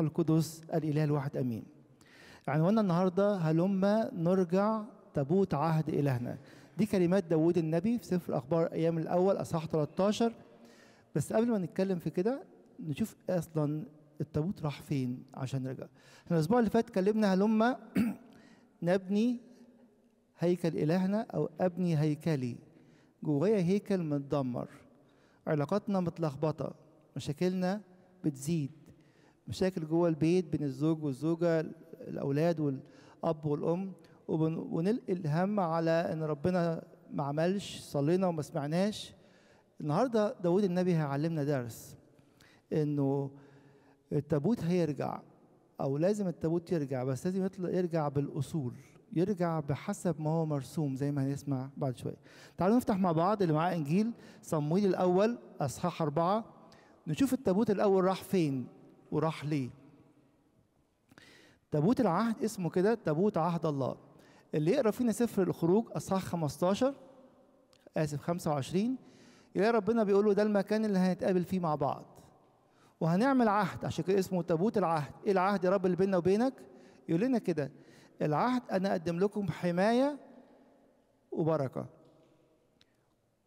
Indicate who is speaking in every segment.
Speaker 1: الروح القدس الاله الواحد امين عنواننا يعني النهارده هلما نرجع تابوت عهد الهنا دي كلمات داوود النبي في سفر اخبار ايام الاول اصحاح 13 بس قبل ما نتكلم في كده نشوف اصلا التابوت راح فين عشان نرجع احنا الاسبوع اللي فات اتكلمنا هلما نبني هيكل الهنا او ابني هيكلي جوايا هيكل متدمر علاقاتنا متلخبطه مشاكلنا بتزيد مشاكل جوه البيت بين الزوج والزوجه الاولاد والاب والام ونلقي الهم على ان ربنا ما عملش صلينا وما سمعناش النهارده داود النبي هيعلمنا درس انه التابوت هيرجع او لازم التابوت يرجع بس لازم يرجع بالاصول يرجع بحسب ما هو مرسوم زي ما هنسمع بعد شويه تعالوا نفتح مع بعض اللي معاه انجيل صمويل الاول اصحاح اربعه نشوف التابوت الاول راح فين وراح ليه تابوت العهد اسمه كده تابوت عهد الله اللي يقرا فينا سفر الخروج اصحاح 15 اسف 25 يلاقي ربنا بيقول له ده المكان اللي هنتقابل فيه مع بعض وهنعمل عهد عشان كده اسمه تابوت العهد ايه العهد يا رب اللي بيننا وبينك يقول لنا كده العهد انا اقدم لكم حمايه وبركه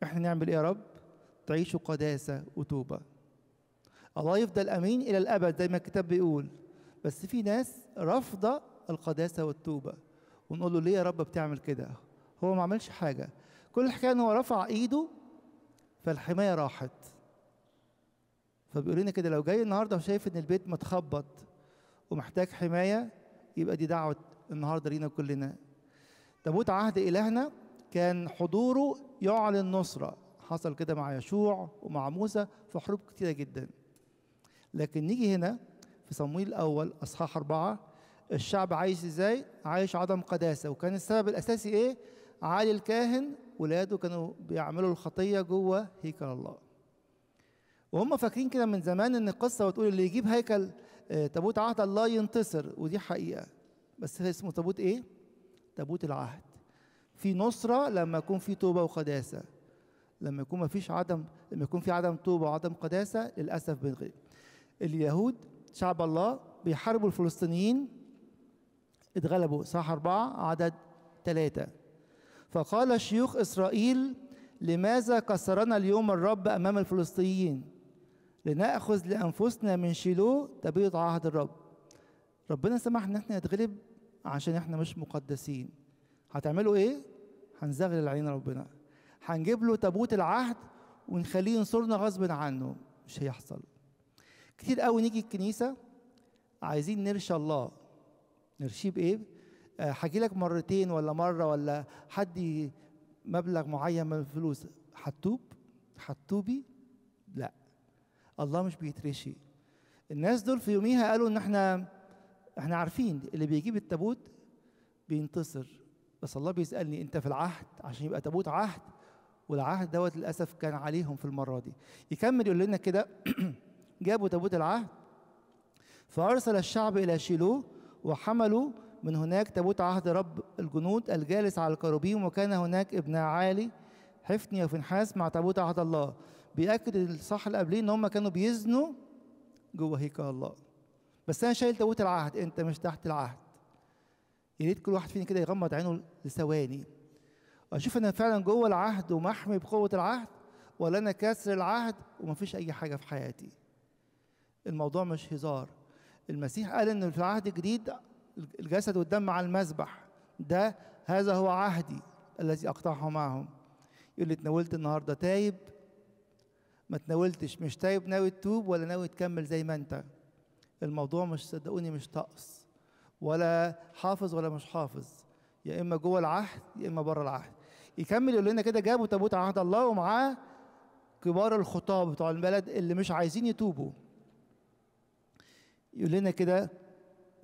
Speaker 1: احنا نعمل ايه يا رب تعيشوا قداسه وتوبه الله يفضل امين الى الابد زي ما الكتاب بيقول بس في ناس رافضه القداسه والتوبه ونقول له ليه يا رب بتعمل كده هو ما عملش حاجه كل الحكايه ان هو رفع ايده فالحمايه راحت فبيقول لنا كده لو جاي النهارده وشايف ان البيت متخبط ومحتاج حمايه يبقى دي دعوه النهارده لينا كلنا تابوت عهد الهنا كان حضوره يعلن نصره حصل كده مع يشوع ومع موسى في حروب كتيره جدا لكن نيجي هنا في صمويل الأول أصحاح أربعة الشعب عايش إزاي؟ عايش عدم قداسة وكان السبب الأساسي إيه؟ علي الكاهن ولاده كانوا بيعملوا الخطية جوه هيكل الله وهم فاكرين كده من زمان إن القصة بتقول اللي يجيب هيكل آه، تابوت عهد الله ينتصر ودي حقيقة بس اسمه تابوت إيه؟ تابوت العهد في نصرة لما يكون في توبة وقداسة لما يكون مفيش عدم لما يكون في عدم توبة وعدم قداسة للأسف بنغيب اليهود شعب الله بيحاربوا الفلسطينيين اتغلبوا صح أربعة عدد ثلاثة فقال شيوخ إسرائيل لماذا كسرنا اليوم الرب أمام الفلسطينيين لنأخذ لأنفسنا من شيلو تبيض عهد الرب ربنا سمح إن احنا نتغلب عشان احنا مش مقدسين هتعملوا ايه؟ هنزغلل علينا ربنا هنجيب له تابوت العهد ونخليه ينصرنا غصب عنه مش هيحصل كتير قوي نيجي الكنيسة عايزين نرشى الله نرشيه بإيه؟ آه، هاجي لك مرتين ولا مرة ولا حد مبلغ معين من الفلوس هتوب؟ هتوبي؟ لا الله مش بيترشي الناس دول في يوميها قالوا ان احنا احنا عارفين اللي بيجيب التابوت بينتصر بس الله بيسألني انت في العهد عشان يبقى تابوت عهد والعهد دوت للأسف كان عليهم في المرة دي يكمل يقول لنا كده جابوا تابوت العهد فأرسل الشعب إلى شيلو وحملوا من هناك تابوت عهد رب الجنود الجالس على الكروبيم وكان هناك ابن عالي حفني وفنحاس مع تابوت عهد الله بيأكد الصح اللي قبليه إن هم كانوا بيزنوا جوه هيكل الله بس أنا شايل تابوت العهد أنت مش تحت العهد يا ريت كل واحد فينا كده يغمض عينه لثواني وأشوف أنا فعلا جوه العهد ومحمي بقوة العهد ولا أنا كسر العهد ومفيش أي حاجة في حياتي الموضوع مش هزار المسيح قال ان في العهد الجديد الجسد والدم على المذبح ده هذا هو عهدي الذي اقطعه معهم يقول لي تناولت النهارده تايب ما تناولتش مش تايب ناوي تتوب ولا ناوي تكمل زي ما انت الموضوع مش صدقوني مش طقس ولا حافظ ولا مش حافظ يا اما جوه العهد يا اما بره العهد يكمل يقول لنا كده جابوا تابوت عهد الله ومعاه كبار الخطاب بتوع البلد اللي مش عايزين يتوبوا يقول لنا كده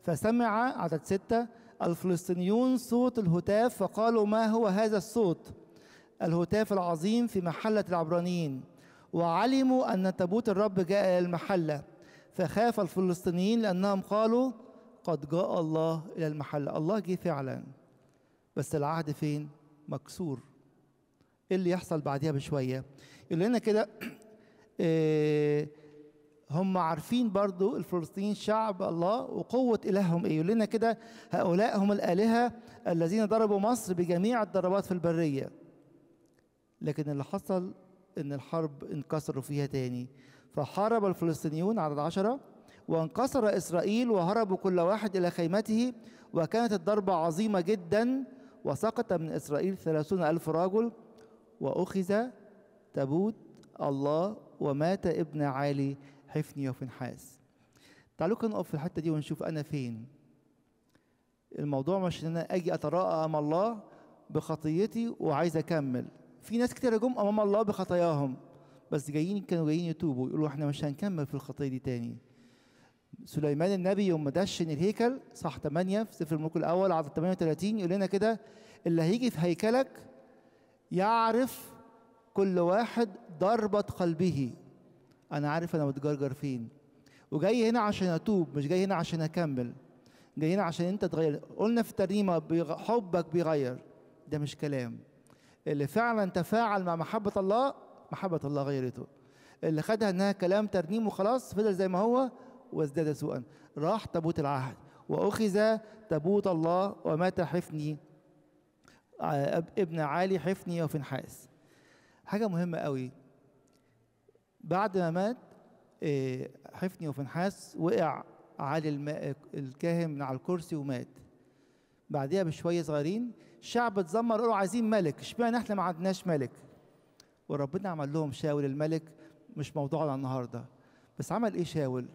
Speaker 1: فسمع عدد ستة الفلسطينيون صوت الهتاف فقالوا ما هو هذا الصوت الهتاف العظيم في محلة العبرانيين وعلموا أن تابوت الرب جاء إلى المحلة فخاف الفلسطينيين لأنهم قالوا قد جاء الله إلى المحلة الله جه فعلا بس العهد فين مكسور إيه اللي يحصل بعدها بشوية يقول لنا كده إيه هم عارفين برضو الفلسطينيين شعب الله وقوة إلههم إيه لنا كده هؤلاء هم الآلهة الذين ضربوا مصر بجميع الضربات في البرية لكن اللي حصل إن الحرب انكسروا فيها تاني فحارب الفلسطينيون عدد عشرة وانكسر إسرائيل وهربوا كل واحد إلى خيمته وكانت الضربة عظيمة جدا وسقط من إسرائيل ثلاثون ألف رجل وأخذ تابوت الله ومات ابن عالي حفني نحاس تعالوا كده نقف في الحته دي ونشوف انا فين الموضوع مش ان انا اجي اتراءى امام الله بخطيتي وعايز اكمل في ناس كتير جم امام الله بخطاياهم بس جايين كانوا جايين يتوبوا يقولوا احنا مش هنكمل في الخطيه دي تاني سليمان النبي يوم دشن الهيكل صح 8 في سفر الملوك الاول عدد 38 يقول لنا كده اللي هيجي في هيكلك يعرف كل واحد ضربة قلبه انا عارف انا متجرجر فين وجاي هنا عشان اتوب مش جاي هنا عشان اكمل جاي هنا عشان انت تغير قلنا في الترنيمه بيغ... حبك بيغير ده مش كلام اللي فعلا تفاعل مع محبه الله محبه الله غيرته اللي خدها انها كلام ترنيم وخلاص فضل زي ما هو وازداد سوءا راح تابوت العهد واخذ تابوت الله ومات حفني آه، ابن عالي حفني وفنحاس حاجه مهمه قوي بعد ما مات آه، حفني وفنحاس وقع على الماء الكاهن من على الكرسي ومات بعديها بشويه صغيرين الشعب اتذمر قالوا عايزين ملك اشمعنى احنا ما عندناش ملك وربنا عمل لهم شاول الملك مش موضوعنا النهارده بس عمل ايه شاول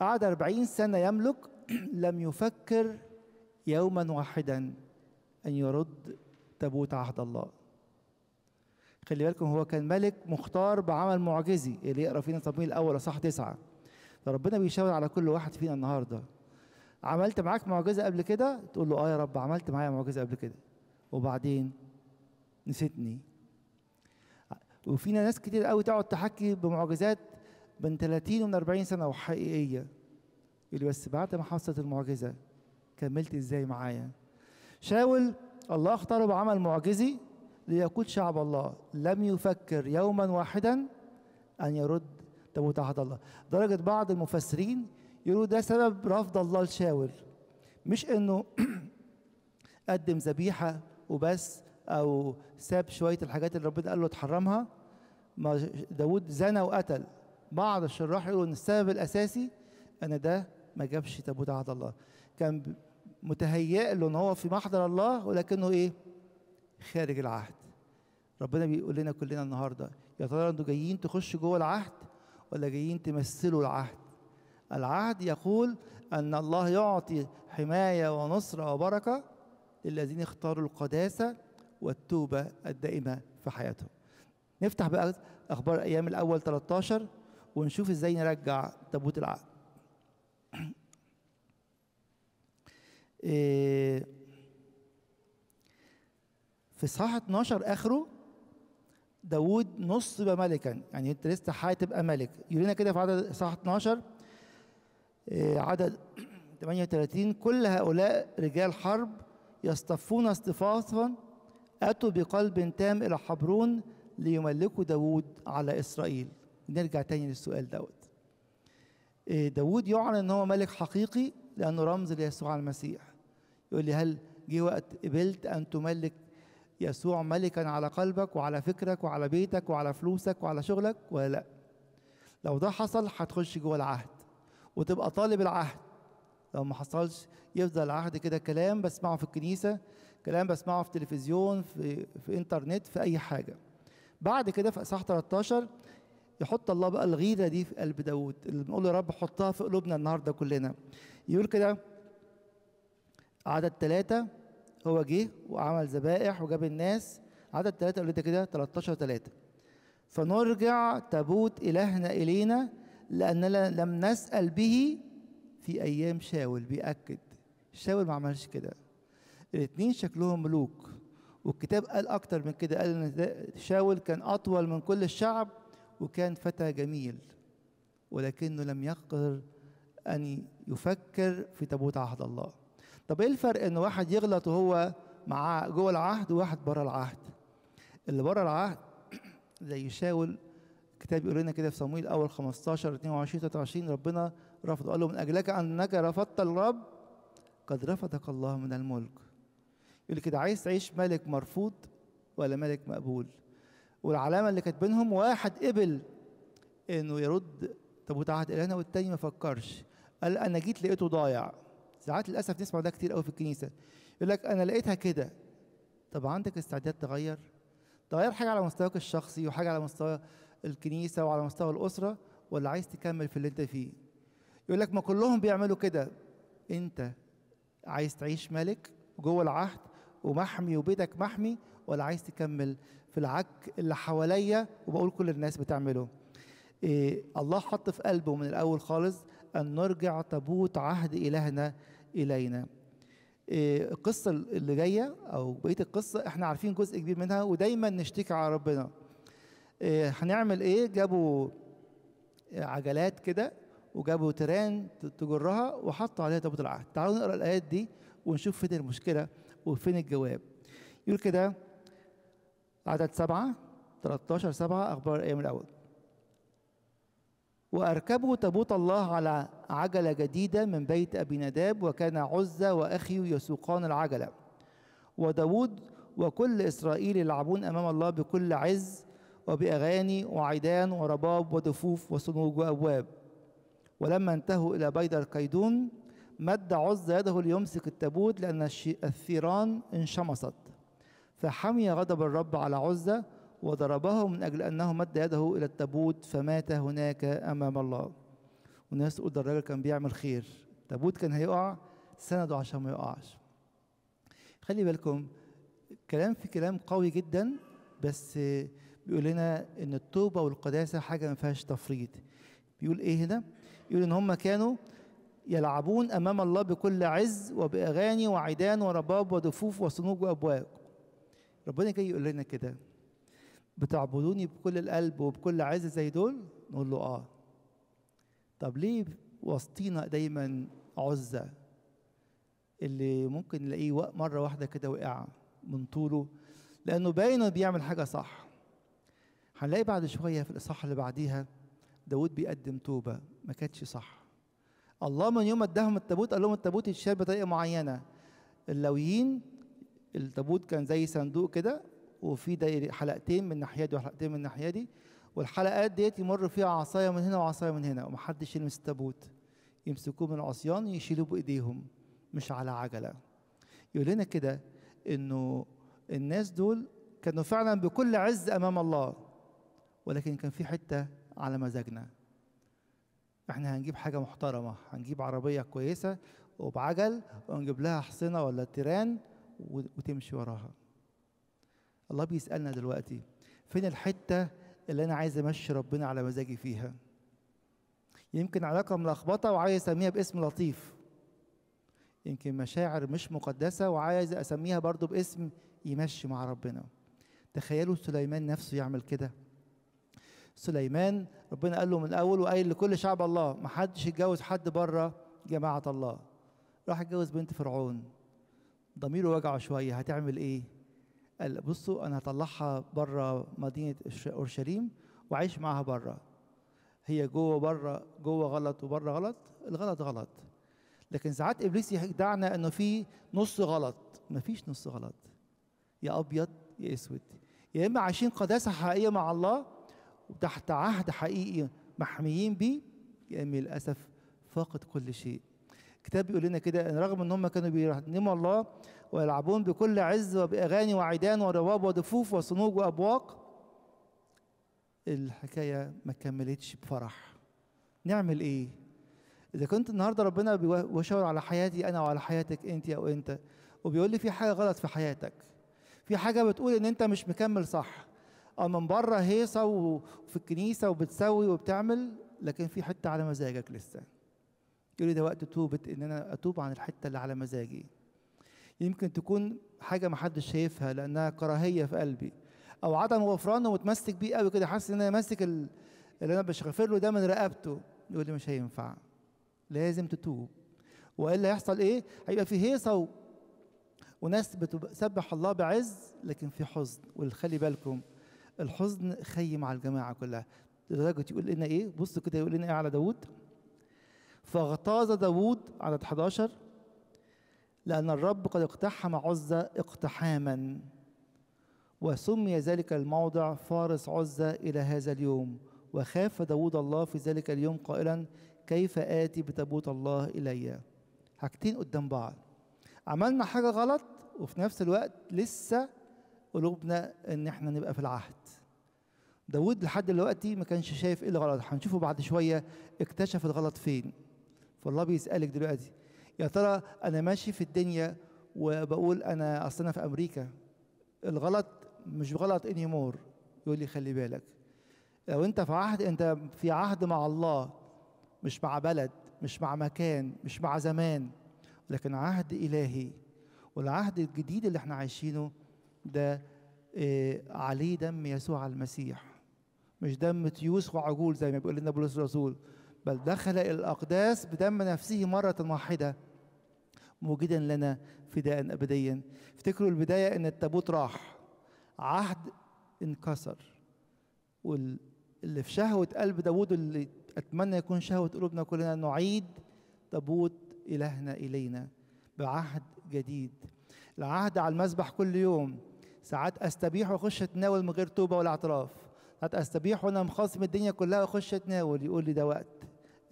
Speaker 1: قعد أربعين سنة يملك لم يفكر يوما واحدا أن يرد تابوت عهد الله خلي بالكم هو كان ملك مختار بعمل معجزي اللي يقرا فينا التمويل الاول صح تسعه فربنا بيشاور على كل واحد فينا النهارده عملت معاك معجزه قبل كده تقول له اه يا رب عملت معايا معجزه قبل كده وبعدين نسيتني وفينا ناس كتير قوي تقعد تحكي بمعجزات من 30 ومن 40 سنه وحقيقيه يقول بس بعد ما حصلت المعجزه كملت ازاي معايا شاول الله اختاره بعمل معجزي ليقود شعب الله لم يفكر يوما واحدا أن يرد تابوت عهد الله درجة بعض المفسرين يقولوا ده سبب رفض الله لشاول مش انه قدم ذبيحة وبس او ساب شوية الحاجات اللي ربنا قال له تحرمها ما داود زنى وقتل بعض الشراح يقولوا ان السبب الاساسي ان ده ما جابش تابوت عهد الله كان متهيأ له ان هو في محضر الله ولكنه ايه خارج العهد ربنا بيقول لنا كلنا النهارده يا ترى انتوا جايين تخشوا جوه العهد ولا جايين تمثلوا العهد العهد يقول ان الله يعطي حمايه ونصره وبركه للذين اختاروا القداسه والتوبه الدائمه في حياتهم نفتح بقى اخبار ايام الاول 13 ونشوف ازاي نرجع تابوت العهد إيه، في صحة 12 اخره داوود نصب ملكا يعني انت لسه هتبقى ملك يقول كده في عدد صح 12 آه، عدد 38 كل هؤلاء رجال حرب يصطفون اصطفافا أتوا بقلب تام إلى حبرون ليملكوا داوود على إسرائيل نرجع تاني للسؤال دوت آه، داوود يعلن ان هو ملك حقيقي لانه رمز ليسوع المسيح يقول لي هل جه وقت قبلت ان تملك يسوع ملكا على قلبك وعلى فكرك وعلى بيتك وعلى فلوسك وعلى شغلك ولا لا لو ده حصل هتخش جوه العهد وتبقى طالب العهد لو ما حصلش يفضل العهد كده كلام بسمعه في الكنيسة كلام بسمعه في تلفزيون في, في انترنت في أي حاجة بعد كده في إصحاح 13 يحط الله بقى الغيرة دي في قلب داوود اللي بنقول يا رب حطها في قلوبنا النهاردة كلنا يقول كده عدد ثلاثة هو جه وعمل ذبائح وجاب الناس عدد ثلاثة قالوا كده 13 ثلاثة فنرجع تابوت إلهنا إلينا لأننا لم نسأل به في أيام شاول بيأكد شاول ما عملش كده الاتنين شكلهم ملوك والكتاب قال أكتر من كده قال إن شاول كان أطول من كل الشعب وكان فتى جميل ولكنه لم يقدر أن يفكر في تابوت عهد الله طب ايه الفرق ان واحد يغلط وهو مع جوه العهد وواحد بره العهد اللي بره العهد زي يشاول الكتاب يقول لنا كده في صمويل اول 15 22 23 ربنا رفض قال له من اجلك انك رفضت الرب قد رفضك الله من الملك يقول لي كده عايز تعيش ملك مرفوض ولا ملك مقبول والعلامه اللي كانت بينهم واحد قبل انه يرد تابوت عهد الهنا والتاني ما فكرش قال انا جيت لقيته ضايع ساعات للاسف نسمع ده كتير قوي في الكنيسه يقول لك انا لقيتها كده طب عندك استعداد تغير تغير طيب حاجه على مستواك الشخصي وحاجه على مستوى الكنيسه وعلى مستوى الاسره ولا عايز تكمل في اللي انت فيه يقول لك ما كلهم بيعملوا كده انت عايز تعيش ملك جوه العهد ومحمي وبيتك محمي ولا عايز تكمل في العك اللي حواليا وبقول كل الناس بتعمله إيه الله حط في قلبه من الاول خالص أن نرجع تابوت عهد إلهنا إلينا آه، القصة اللي جاية أو بقية القصة إحنا عارفين جزء كبير منها ودايما نشتكي على ربنا آه، هنعمل إيه جابوا عجلات كده وجابوا تيران تجرها وحطوا عليها تابوت العهد تعالوا نقرا الآيات دي ونشوف فين المشكلة وفين الجواب يقول كده عدد سبعة 13 سبعة أخبار الأيام الأول وأركبوا تابوت الله على عجلة جديدة من بيت أبي نداب وكان عزة وأخيه يسوقان العجلة وداود وكل إسرائيل يلعبون أمام الله بكل عز وبأغاني وعيدان ورباب ودفوف وصنوج وأبواب ولما انتهوا إلى بيض القيدون مد عز يده ليمسك التابوت لأن الثيران انشمصت فحمي غضب الرب على عزة وضربه من أجل أنه مد يده إلى التابوت فمات هناك أمام الله والناس تقول ده الراجل كان بيعمل خير التابوت كان هيقع سنده عشان ما يقعش خلي بالكم كلام في كلام قوي جدا بس بيقول لنا ان التوبه والقداسه حاجه ما فيهاش تفريط بيقول ايه هنا يقول ان هم كانوا يلعبون امام الله بكل عز وباغاني وعيدان ورباب ودفوف وصنوج وابواق ربنا جاي يقول لنا كده بتعبدوني بكل القلب وبكل عز زي دول نقول له اه طب ليه وسطينا دايما عزة اللي ممكن نلاقيه مرة واحدة كده وقع من طوله لأنه باين بيعمل حاجة صح هنلاقي بعد شوية في الإصحاح اللي بعديها داود بيقدم توبة ما كانتش صح الله من يوم ما اداهم التابوت قال لهم التابوت يتشال بطريقة معينة اللويين التابوت كان زي صندوق كده وفي داير حلقتين من الناحيه دي وحلقتين من الناحيه دي والحلقات ديت يمر فيها عصايه من هنا وعصايه من هنا ومحدش يلمس التابوت يمسكوه من العصيان يشيلوه بايديهم مش على عجله يقول لنا كده انه الناس دول كانوا فعلا بكل عز امام الله ولكن كان في حته على مزاجنا احنا هنجيب حاجه محترمه هنجيب عربيه كويسه وبعجل ونجيب لها حصينه ولا تيران وتمشي وراها الله بيسألنا دلوقتي فين الحتة اللي أنا عايز أمشي ربنا على مزاجي فيها يمكن علاقة ملخبطة وعايز أسميها باسم لطيف يمكن مشاعر مش مقدسة وعايز أسميها برضو باسم يمشي مع ربنا تخيلوا سليمان نفسه يعمل كده سليمان ربنا قال له من الأول وقال لكل شعب الله ما حدش يتجوز حد بره جماعة الله راح يتجوز بنت فرعون ضميره وجعه شوية هتعمل إيه قال بصوا انا هطلعها بره مدينه اورشليم وعيش معاها بره هي جوه بره جوه غلط وبره غلط الغلط غلط لكن ساعات ابليس يدعنا انه في نص غلط ما فيش نص غلط يا ابيض يا اسود يا اما عايشين قداسه حقيقيه مع الله وتحت عهد حقيقي محميين بيه يا اما للاسف فاقد كل شيء الكتاب بيقول لنا كده ان رغم ان هم كانوا بيرنموا الله ويلعبون بكل عز وباغاني وعيدان ورواب ودفوف وصنوج وابواق الحكايه ما كملتش بفرح نعمل ايه اذا كنت النهارده ربنا بيشاور على حياتي انا وعلى حياتك انت او انت وبيقول لي في حاجه غلط في حياتك في حاجه بتقول ان انت مش مكمل صح او أه، من بره هيصه وفي الكنيسه وبتسوي وبتعمل لكن في حته على مزاجك لسه يقول لي ده وقت توبة إن أنا أتوب عن الحتة اللي على مزاجي يمكن تكون حاجة ما حدش شايفها لأنها كراهية في قلبي أو عدم غفرانه ومتمسك بيه قوي كده حاسس إن أنا ماسك اللي أنا مش له ده من رقبته يقول لي مش هينفع لازم تتوب وإلا هيحصل إيه؟ هيبقى في هيصة وناس بتسبح الله بعز لكن في حزن واللي بالكم الحزن خيم على الجماعة كلها لدرجة يقول لنا إيه؟ بصوا كده يقول لنا إيه على داوود؟ فاغتاظ داوود عدد 11 لأن الرب قد اقتحم عزة اقتحاما وسمي ذلك الموضع فارس عزة إلى هذا اليوم وخاف داود الله في ذلك اليوم قائلا كيف آتي بتابوت الله إلي حاجتين قدام بعض عملنا حاجة غلط وفي نفس الوقت لسه قلوبنا ان احنا نبقى في العهد داود لحد دلوقتي ما كانش شايف ايه الغلط هنشوفه بعد شوية اكتشف الغلط فين فالله بيسألك دلوقتي يا ترى أنا ماشي في الدنيا وبقول أنا أصل أنا في أمريكا الغلط مش غلط إني مور يقول لي خلي بالك لو أنت في عهد أنت في عهد مع الله مش مع بلد مش مع مكان مش مع زمان لكن عهد إلهي والعهد الجديد اللي احنا عايشينه ده إيه عليه دم يسوع المسيح مش دم تيوس وعجول زي ما بيقول لنا بولس الرسول بل دخل إلى الأقداس بدم نفسه مرة واحدة موجدا لنا فداء أبديا افتكروا البداية أن التابوت راح عهد انكسر واللي في شهوة قلب داوود اللي أتمنى يكون شهوة قلوبنا كلنا نعيد تابوت إلهنا إلينا بعهد جديد العهد على المسبح كل يوم ساعات استبيح واخش اتناول من غير توبه ولا اعتراف ساعات استبيح وانا مخاصم الدنيا كلها واخش اتناول يقول لي ده وقت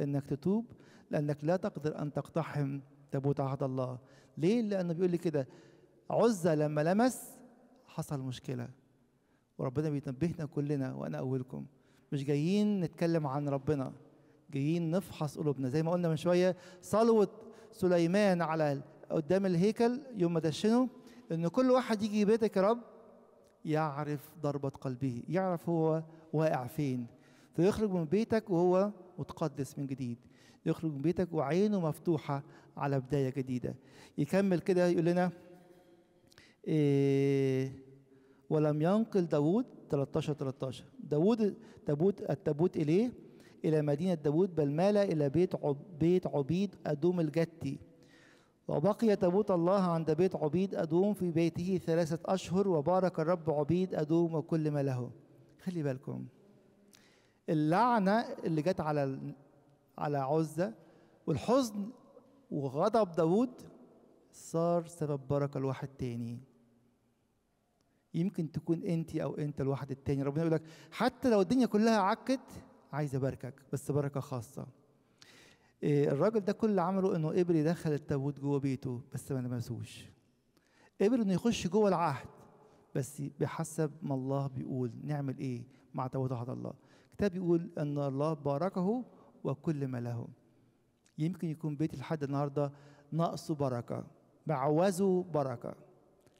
Speaker 1: انك تتوب لانك لا تقدر ان تقتحم تابوت عهد الله ليه لانه بيقول لي كده عزة لما لمس حصل مشكلة وربنا بينبهنا كلنا وأنا أولكم مش جايين نتكلم عن ربنا جايين نفحص قلوبنا زي ما قلنا من شوية صلوة سليمان على قدام الهيكل يوم ما دشنه إن كل واحد يجي بيتك يا رب يعرف ضربة قلبه يعرف هو واقع فين فيخرج من بيتك وهو متقدس من جديد يخرج من بيتك وعينه مفتوحة على بداية جديدة يكمل كده يقول لنا إيه ولم ينقل داود 13 13 داود تابوت التابوت إليه إلى مدينة داود بل مال إلى بيت بيت عبيد أدوم الجتي وبقي تابوت الله عند بيت عبيد أدوم في بيته ثلاثة أشهر وبارك الرب عبيد أدوم وكل ما له خلي بالكم اللعنة اللي جت على على عزة والحزن وغضب داوود صار سبب بركة لواحد تاني يمكن تكون انت او انت الواحد التاني ربنا يقول لك حتى لو الدنيا كلها عكت عايز اباركك بس بركة خاصة آه، الراجل ده كل اللي عمله انه قبل يدخل التابوت جوه بيته بس ما لمسوش قبل انه يخش جوه العهد بس بحسب ما الله بيقول نعمل ايه مع توحد الله الكتاب بيقول أن الله باركه وكل ما له يمكن يكون بيت لحد النهارده ناقصه بركة معوزه بركة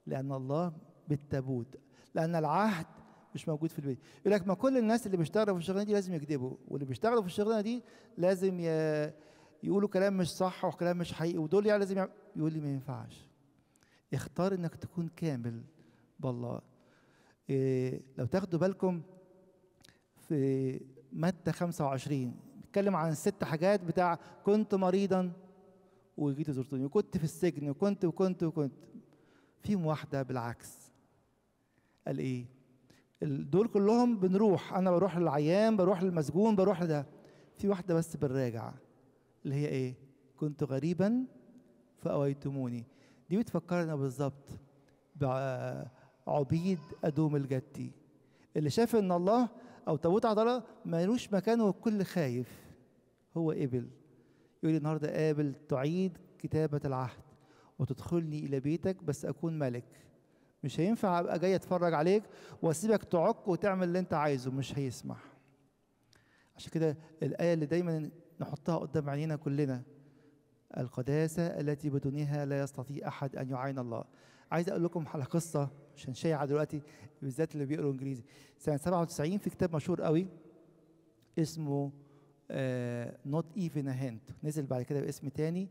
Speaker 1: لأن الله بالتابوت لأن العهد مش موجود في البيت يقول لك ما كل الناس اللي بيشتغلوا في الشغلانه دي لازم يكذبوا واللي بيشتغلوا في الشغلانه دي لازم ي... يقولوا كلام مش صح وكلام مش حقيقي ودول يعني لازم يقول لي ما ينفعش اختار انك تكون كامل بالله إيه لو تاخدوا بالكم في متى 25 بيتكلم عن ست حاجات بتاع كنت مريضا وجيت زرتوني وكنت في السجن وكنت وكنت وكنت فيهم واحدة بالعكس قال إيه دول كلهم بنروح أنا بروح للعيان بروح للمسجون بروح لده في واحدة بس بنراجع اللي هي إيه كنت غريبا فأويتموني دي بتفكرنا بالظبط بعبيد أدوم الجدي اللي شاف إن الله أو تابوت عضلة ملوش مكان والكل خايف هو قبل يقول النهاردة قابل تعيد كتابة العهد وتدخلني إلى بيتك بس أكون ملك مش هينفع أبقى جاي أتفرج عليك وأسيبك تعك وتعمل اللي أنت عايزه مش هيسمح عشان كده الآية اللي دايما نحطها قدام عينينا كلنا القداسة التي بدونها لا يستطيع أحد أن يعاين الله عايز أقول لكم على قصة عشان شائعه دلوقتي بالذات اللي بيقروا انجليزي سنه 97 في كتاب مشهور قوي اسمه نوت ايفن ا هنت نزل بعد كده باسم تاني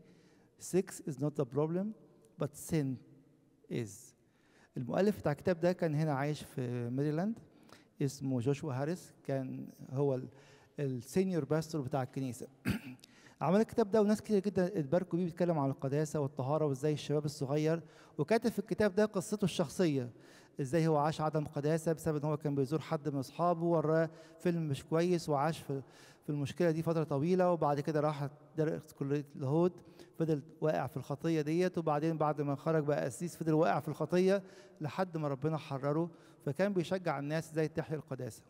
Speaker 1: سكس is not the problem but sin is المؤلف بتاع الكتاب ده كان هنا عايش في ميريلاند اسمه جوشوا هاريس كان هو السينيور باستور بتاع الكنيسه عمل الكتاب ده وناس كتير جدا اتباركوا بيه بيتكلم عن القداسه والطهاره وازاي الشباب الصغير وكاتب في الكتاب ده قصته الشخصيه ازاي هو عاش عدم قداسه بسبب ان هو كان بيزور حد من اصحابه وراه فيلم مش كويس وعاش في في المشكله دي فتره طويله وبعد كده راح درس كليه الهود فضل واقع في الخطيه ديت وبعدين بعد ما خرج بقى قسيس فضل واقع في الخطيه لحد ما ربنا حرره فكان بيشجع الناس ازاي تحيا القداسه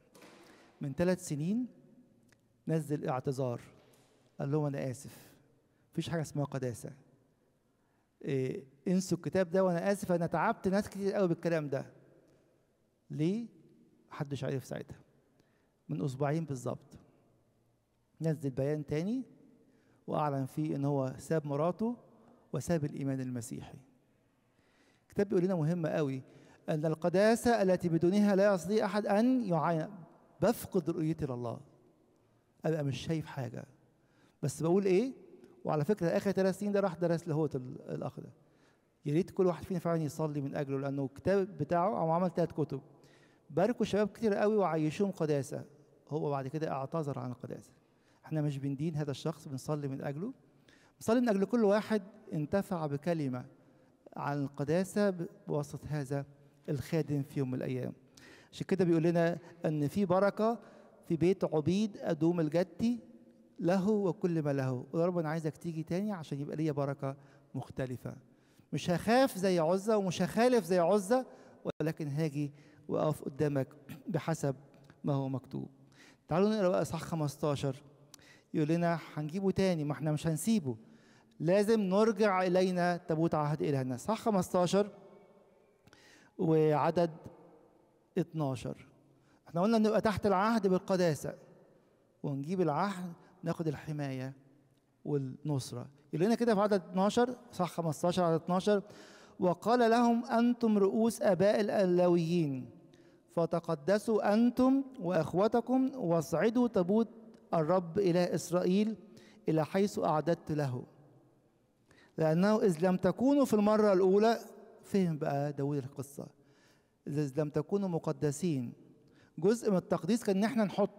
Speaker 1: من ثلاث سنين نزل اعتذار قال لهم أنا آسف مفيش حاجة اسمها قداسة إيه انسوا الكتاب ده وأنا آسف أنا تعبت ناس كتير قوي بالكلام ده ليه؟ محدش عارف ساعتها من أسبوعين بالظبط نزل بيان تاني وأعلن فيه إن هو ساب مراته وساب الإيمان المسيحي الكتاب بيقول لنا مهمة قوي أن القداسة التي بدونها لا يستطيع أحد أن يعاين بفقد رؤيتي لله أبقى مش شايف حاجة بس بقول ايه وعلى فكره اخر ثلاث سنين ده راح درس لاهوت الاخ ده يا ريت كل واحد فينا فعلا يصلي من اجله لانه الكتاب بتاعه او عمل ثلاث كتب باركوا شباب كتير قوي وعيشوهم قداسه هو بعد كده اعتذر عن القداسه احنا مش بندين هذا الشخص بنصلي من اجله بنصلي من اجل كل واحد انتفع بكلمه عن القداسه بواسطه هذا الخادم في يوم من الايام عشان كده بيقول لنا ان في بركه في بيت عبيد ادوم الجدي له وكل ما له انا عايزك تيجي تاني عشان يبقى ليا بركة مختلفة مش هخاف زي عزة ومش هخالف زي عزة ولكن هاجي وأقف قدامك بحسب ما هو مكتوب تعالوا نقرا بقى اصحاح 15 يقول لنا هنجيبه تاني ما احنا مش هنسيبه لازم نرجع الينا تابوت عهد الهنا اصحاح 15 وعدد 12 احنا قلنا نبقى تحت العهد بالقداسه ونجيب العهد ناخد الحماية والنصرة يقول لنا كده في عدد 12 صح 15 عدد 12 وقال لهم أنتم رؤوس آباء الألويين فتقدسوا أنتم وأخوتكم واصعدوا تابوت الرب إله إسرائيل إلى حيث أعددت له لأنه إذ لم تكونوا في المرة الأولى فهم بقى داود القصة إذ لم تكونوا مقدسين جزء من التقديس كان إن إحنا نحط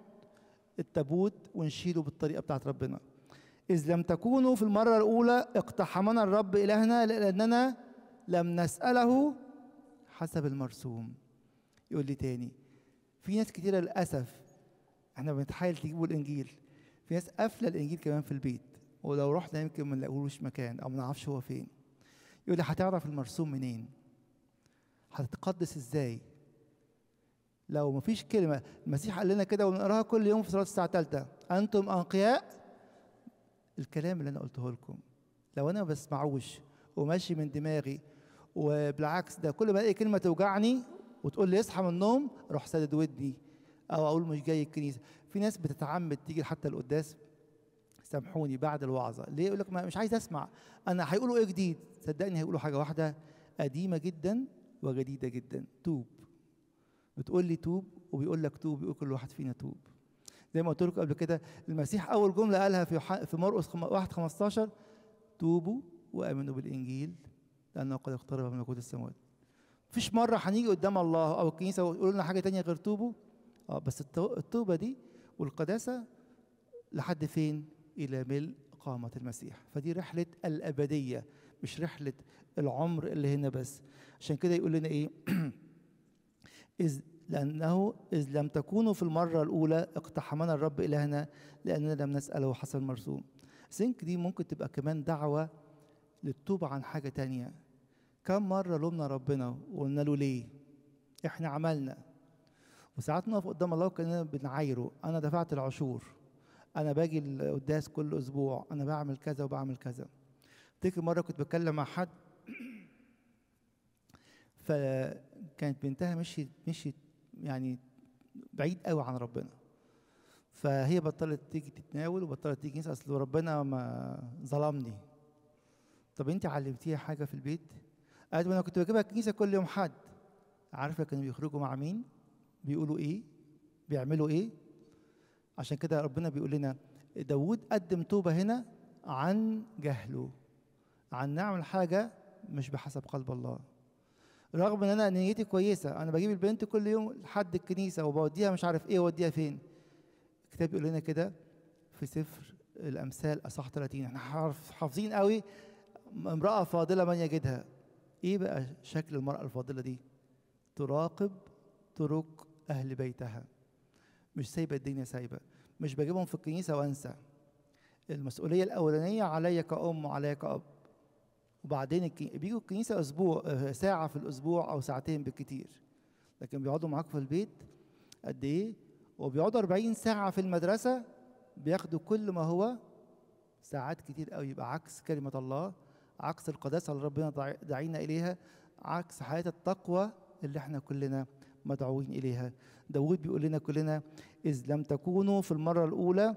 Speaker 1: التابوت ونشيله بالطريقة بتاعت ربنا إذ لم تكونوا في المرة الأولى اقتحمنا الرب إلهنا لأننا لم نسأله حسب المرسوم يقول لي تاني في ناس كتيرة للأسف احنا بنتحايل تجيبوا الإنجيل في ناس قافلة الإنجيل كمان في البيت ولو رحنا يمكن ما نلاقولوش مكان أو ما نعرفش هو فين يقول لي هتعرف المرسوم منين هتتقدس ازاي لو مفيش كلمة المسيح قال لنا كده ونقراها كل يوم في صلاة الساعة الثالثة أنتم أنقياء الكلام اللي أنا قلته لكم لو أنا ما بسمعوش وماشي من دماغي وبالعكس ده كل ما ألاقي كلمة توجعني وتقول لي اصحى من النوم روح سدد ودني أو أقول مش جاي الكنيسة في ناس بتتعمد تيجي حتى القداس سامحوني بعد الوعظة ليه يقول لك مش عايز أسمع أنا هيقولوا إيه جديد صدقني هيقولوا حاجة واحدة قديمة جدا وجديدة جدا توب بتقول لي توب وبيقول لك توب بيقول كل واحد فينا توب زي ما قلت لكم قبل كده المسيح اول جمله قالها في في مرقس 1 15 توبوا وامنوا بالانجيل لانه قد اقترب من ملكوت السماوات مفيش مره هنيجي قدام الله او الكنيسه ويقولوا لنا حاجه تانية غير توبوا اه بس التوبه دي والقداسه لحد فين الى ملء قامه المسيح فدي رحله الابديه مش رحله العمر اللي هنا بس عشان كده يقول لنا ايه إذ لأنه إذ لم تكونوا في المرة الأولى اقتحمنا الرب إلهنا لأننا لم نسأله حسب المرسوم سينك دي ممكن تبقى كمان دعوة للتوبة عن حاجة تانية كم مرة لومنا ربنا وقلنا له ليه احنا عملنا وساعات نقف قدام الله وكأننا بنعايره أنا دفعت العشور أنا باجي القداس كل أسبوع أنا بعمل كذا وبعمل كذا افتكر مرة كنت بتكلم مع حد ف كانت بنتها مشيت مشيت يعني بعيد قوي عن ربنا فهي بطلت تيجي تتناول وبطلت تيجي اصل ربنا ما ظلمني طب انت علمتيها حاجه في البيت قالت انا كنت بجيبها الكنيسه كل يوم حد عارفه كانوا بيخرجوا مع مين بيقولوا ايه بيعملوا ايه عشان كده ربنا بيقول لنا داوود قدم توبه هنا عن جهله عن نعمل حاجه مش بحسب قلب الله رغم ان انا نيتي كويسه انا بجيب البنت كل يوم لحد الكنيسه وبوديها مش عارف ايه ووديها فين الكتاب بيقول لنا كده في سفر الامثال اصح 30 احنا حافظين قوي امراه فاضله من يجدها ايه بقى شكل المراه الفاضله دي تراقب طرق اهل بيتها مش سايبه الدنيا سايبه مش بجيبهم في الكنيسه وانسى المسؤوليه الاولانيه عليا كأم وعليا كأب وبعدين بيجوا الكنيسه اسبوع آه، ساعه في الاسبوع او ساعتين بالكتير لكن بيقعدوا معاك في البيت قد ايه وبيقعدوا 40 ساعه في المدرسه بياخدوا كل ما هو ساعات كتير قوي يبقى عكس كلمه الله عكس القداسه اللي ربنا دعينا اليها عكس حياه التقوى اللي احنا كلنا مدعوين اليها داود بيقول لنا كلنا اذ لم تكونوا في المره الاولى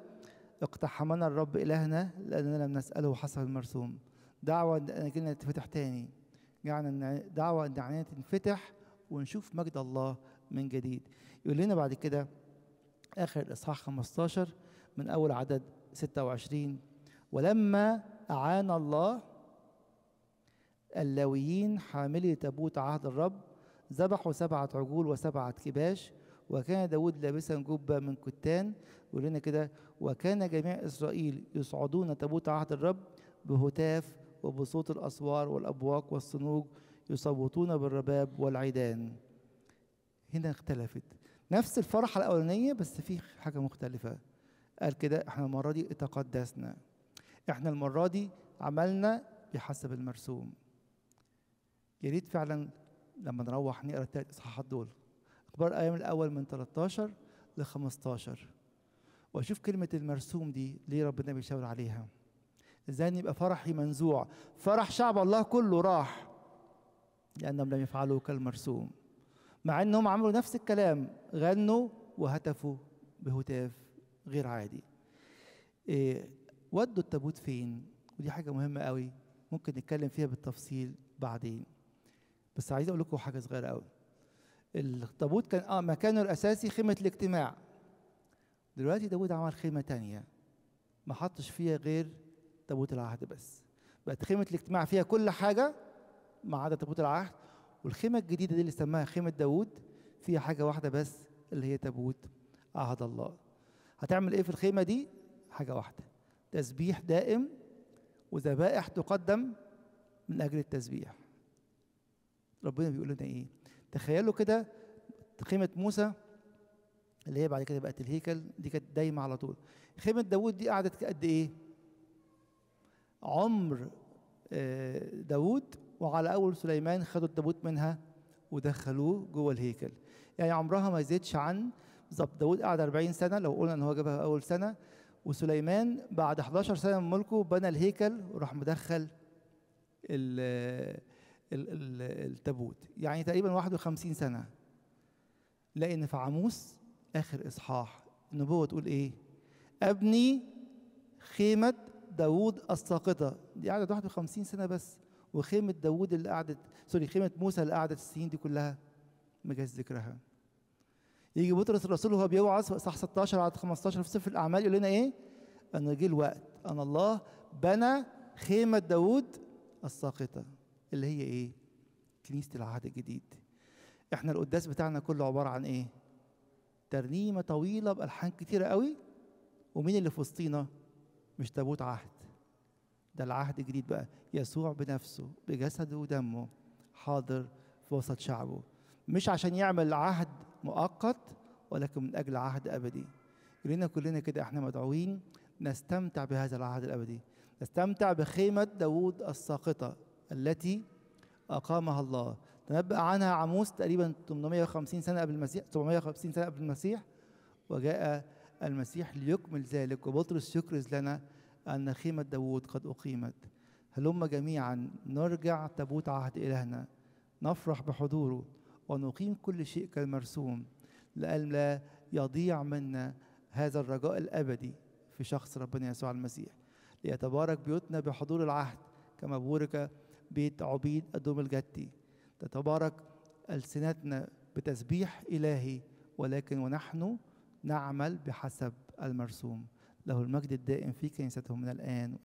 Speaker 1: اقتحمنا الرب الهنا لاننا لم نساله حسب المرسوم دعوة أن عينينا تتفتح تاني جعلنا يعني دعوة أن عينينا تنفتح ونشوف مجد الله من جديد يقول لنا بعد كده آخر الإصحاح 15 من أول عدد 26 ولما أعان الله اللاويين حاملي تابوت عهد الرب ذبحوا سبعة عجول وسبعة كباش وكان داود لابسا جبة من كتان يقول لنا كده وكان جميع إسرائيل يصعدون تابوت عهد الرب بهتاف وبصوت الأسوار والأبواق والصنوج يصوتون بالرباب والعيدان هنا اختلفت نفس الفرحة الأولانية بس في حاجة مختلفة قال كده احنا المرة دي تقدسنا احنا المرة دي عملنا بحسب المرسوم يا ريت فعلا لما نروح نقرا الثلاث اصحاحات دول اخبار ايام الاول من 13 ل 15 واشوف كلمه المرسوم دي ليه ربنا بيشاور عليها ازاي يبقى فرحي منزوع فرح شعب الله كله راح لانهم لم يفعلوا كالمرسوم مع انهم عملوا نفس الكلام غنوا وهتفوا بهتاف غير عادي إيه ودوا التابوت فين ودي حاجه مهمه قوي ممكن نتكلم فيها بالتفصيل بعدين بس عايز اقول لكم حاجه صغيره قوي التابوت كان اه مكانه الاساسي خيمه الاجتماع دلوقتي داود عمل خيمه تانية ما حطش فيها غير تابوت العهد بس بقت خيمة الاجتماع فيها كل حاجة ما عدا تابوت العهد والخيمة الجديدة دي اللي سماها خيمة داوود فيها حاجة واحدة بس اللي هي تابوت عهد الله هتعمل ايه في الخيمة دي حاجة واحدة تسبيح دائم وذبائح تقدم من أجل التسبيح ربنا بيقول لنا ايه تخيلوا كده خيمة موسى اللي هي بعد كده بقت الهيكل دي كانت دايمة على طول خيمة داوود دي قعدت قد ايه عمر آه، داوود وعلى أول سليمان خدوا التابوت منها ودخلوه جوه الهيكل يعني عمرها ما زادش عن بالظبط داوود قعد 40 سنة لو قلنا إن هو جابها أول سنة وسليمان بعد 11 سنة من ملكه بنى الهيكل وراح مدخل التابوت يعني تقريبا 51 سنة لأن في عاموس آخر إصحاح النبوة تقول إيه؟ أبني خيمة داوود الساقطة دي قعدت 51 سنة بس وخيمة داوود اللي قعدت سوري خيمة موسى اللي قعدت السنين دي كلها ما جاش ذكرها يجي بطرس الرسول وهو بيوعظ صح 16 على 15 في سفر الأعمال يقول لنا إيه؟ ان جه الوقت أن الله بنى خيمة داوود الساقطة اللي هي إيه؟ كنيسة العهد الجديد إحنا القداس بتاعنا كله عبارة عن إيه؟ ترنيمة طويلة بألحان كتيرة قوي ومين اللي في وسطينا؟ مش تابوت عهد ده العهد الجديد بقى يسوع بنفسه بجسده ودمه حاضر في وسط شعبه مش عشان يعمل عهد مؤقت ولكن من اجل عهد ابدي لنا كلنا كده احنا مدعوين نستمتع بهذا العهد الابدي نستمتع بخيمه داوود الساقطه التي اقامها الله تنبأ عنها عموس تقريبا 850 سنه قبل المسيح 750 سنه قبل المسيح وجاء المسيح ليكمل ذلك وبطرس يكرز لنا أن خيمة داوود قد أقيمت هلم جميعا نرجع تابوت عهد إلهنا نفرح بحضوره ونقيم كل شيء كالمرسوم لئلا يضيع منا هذا الرجاء الأبدي في شخص ربنا يسوع المسيح ليتبارك بيوتنا بحضور العهد كما بورك بيت عبيد الدوم الجتي تتبارك ألسنتنا بتسبيح إلهي ولكن ونحن نعمل بحسب المرسوم له المجد الدائم في كنيسته من الآن